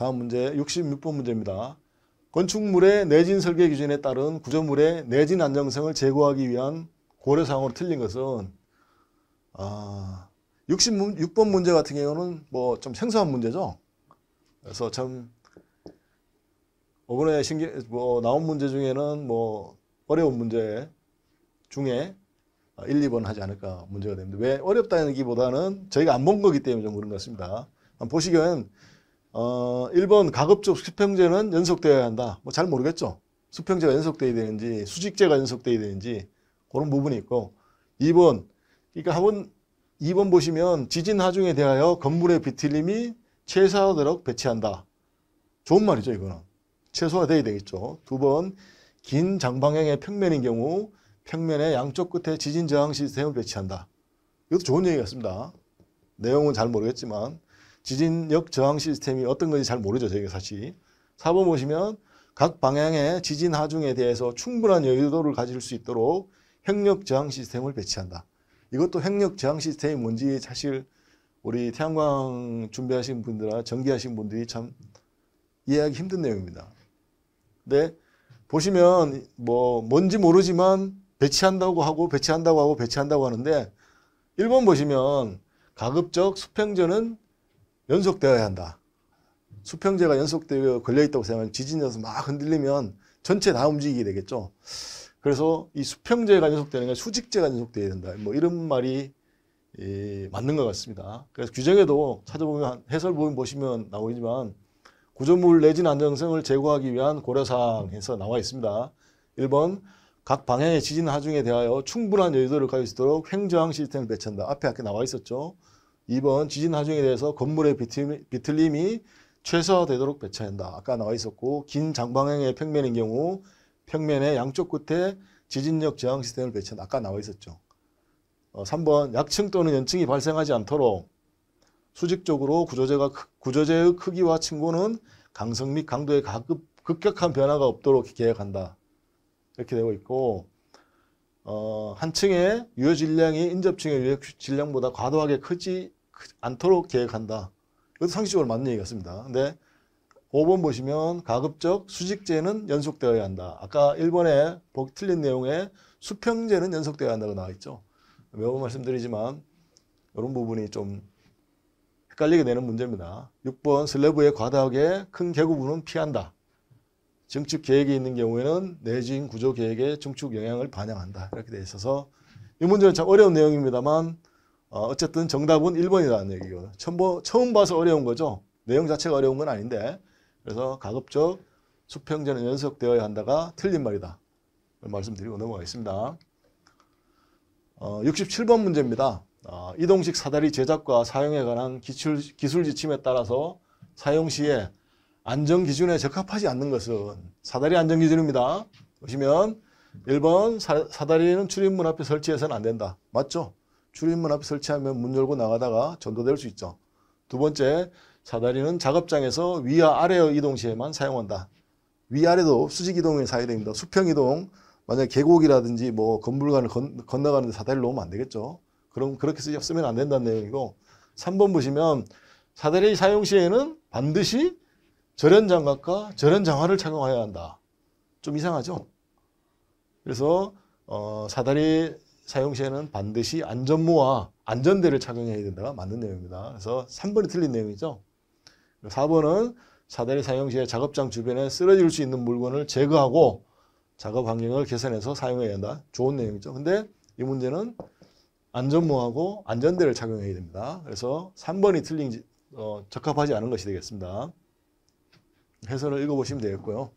다음 문제 66번 문제입니다. 건축물의 내진 설계 기준에 따른 구조물의 내진 안정성을 제고하기 위한 고려사항으로 틀린 것은 아, 66번 문제 같은 경우는 뭐 좀 생소한 문제죠. 그래서 참 이번에 신기, 뭐 나온 문제 중에는 뭐 어려운 문제 중에 1, 2번 하지 않을까 문제가 됩니다. 왜 어렵다는 기보다는 저희가 안 본 거기 때문에 좀 그런 것 같습니다. 보시기에는 어, 1번 가급적 수평제는 연속되어야 한다. 뭐잘 모르겠죠. 수평제가 연속되어야 되는지 수직제가 연속되어야 되는지 그런 부분이 있고 2번 그러니까 한번 2번 보시면 지진 하중에 대하여 건물의 비틀림이 최소화되도록 배치한다. 좋은 말이죠 이거는. 최소화되어야 되겠죠. 2번긴 장방향의 평면인 경우 평면의 양쪽 끝에 지진 저항 시스템을 배치한다. 이것도 좋은 얘기 같습니다. 내용은 잘 모르겠지만 지진역 저항 시스템이 어떤 건지 잘 모르죠. 저희가 사실. 4번 보시면 각 방향의 지진 하중에 대해서 충분한 여유도를 가질 수 있도록 핵력 저항 시스템을 배치한다. 이것도 핵력 저항 시스템이 뭔지 사실 우리 태양광 준비하신 분들이나 전기하신 분들이 참 이해하기 힘든 내용입니다. 근데 보시면 뭐 뭔지 모르지만 배치한다고 하고 배치한다고 하고 배치한다고 하는데 1번 보시면 가급적 수평전은 연속되어야 한다. 수평재가 연속되어 걸려있다고 생각하면 지진이 나서 막 흔들리면 전체 다 움직이게 되겠죠. 그래서 이 수평재가 연속되는 게 수직재가 연속되어야 된다. 뭐 이런 말이 예, 맞는 것 같습니다. 그래서 규정에도 찾아보면 해설 부분 보시면 나오지만 구조물 내진 안정성을 제고하기 위한 고려사항에서 나와 있습니다. 1번 각 방향의 지진 하중에 대하여 충분한 여유도를 가질 수 있도록 횡 행정 시스템을 배치한다. 앞에 아까 나와 있었죠. 이번 지진 하중에 대해서 건물의 비틀, 림이 최소화되도록 배치한다. 해야 아까 나와 있었고 긴 장방향의 평면인 경우 평면의 양쪽 끝에 지진력 저항 시스템을 배치한다. 아까 나와 있었죠. 어, 3번 약층 또는 연층이 발생하지 않도록 수직적으로 구조재가, 구조재의 크기와 층고는 강성 및 강도의 가급, 급격한 변화가 없도록 계획한다. 이렇게 되고 있고 어, 한 층의 유효 질량이 인접층의 유효 질량보다 과도하게 크지 않도록 계획한다. 이것도 상식적으로 맞는 얘기 같습니다. 근데 5번 보시면 가급적 수직제는 연속되어야 한다. 아까 1번에 복 틀린 내용에 수평제는 연속되어야 한다고 나와 있죠. 매번 말씀드리지만 이런 부분이 좀 헷갈리게 되는 문제입니다. 6번 슬래브에 과다하게 큰 개구부는 피한다. 증축 계획이 있는 경우에는 내진 구조 계획에 증축 영향을 반영한다. 이렇게 돼 있어서 이 문제는 참 어려운 내용입니다만 어, 어쨌든 정답은 1번이라는 얘기고든요 첨보, 처음 봐서 어려운 거죠. 내용 자체가 어려운 건 아닌데 그래서 가급적 수평전은 연속되어야 한다가 틀린 말이다. 말씀드리고 넘어가겠습니다. 어, 67번 문제입니다. 어, 이동식 사다리 제작과 사용에 관한 기출, 기술 지침에 따라서 사용 시에 안전 기준에 적합하지 않는 것은 사다리 안전 기준입니다. 보시면 1번 사, 사다리는 출입문 앞에 설치해서는 안 된다. 맞죠? 출입문 앞에 설치하면 문 열고 나가다가 전도될 수 있죠. 두 번째, 사다리는 작업장에서 위와 아래의 이동 시에만 사용한다. 위아래도 수직 이동에 사야 됩니다. 수평 이동, 만약 에 계곡이라든지 뭐 건물간을 건, 건너가는데 사다리를 놓으면 안 되겠죠. 그럼 그렇게 쓰면 안 된다는 내용이고 3번 보시면 사다리 사용 시에는 반드시 절연 장갑과 절연 장화를 착용해야 한다. 좀 이상하죠? 그래서 어, 사다리 사용 시에는 반드시 안전모와 안전대를 착용해야 된다가 맞는 내용입니다. 그래서 3번이 틀린 내용이죠. 4번은 사다리 사용 시에 작업장 주변에 쓰러질 수 있는 물건을 제거하고 작업 환경을 개선해서 사용해야 한다. 좋은 내용이죠. 근데 이 문제는 안전모하고 안전대를 착용해야 됩니다. 그래서 3번이 틀린 어, 적합하지 않은 것이 되겠습니다. 해설을 읽어보시면 되겠고요.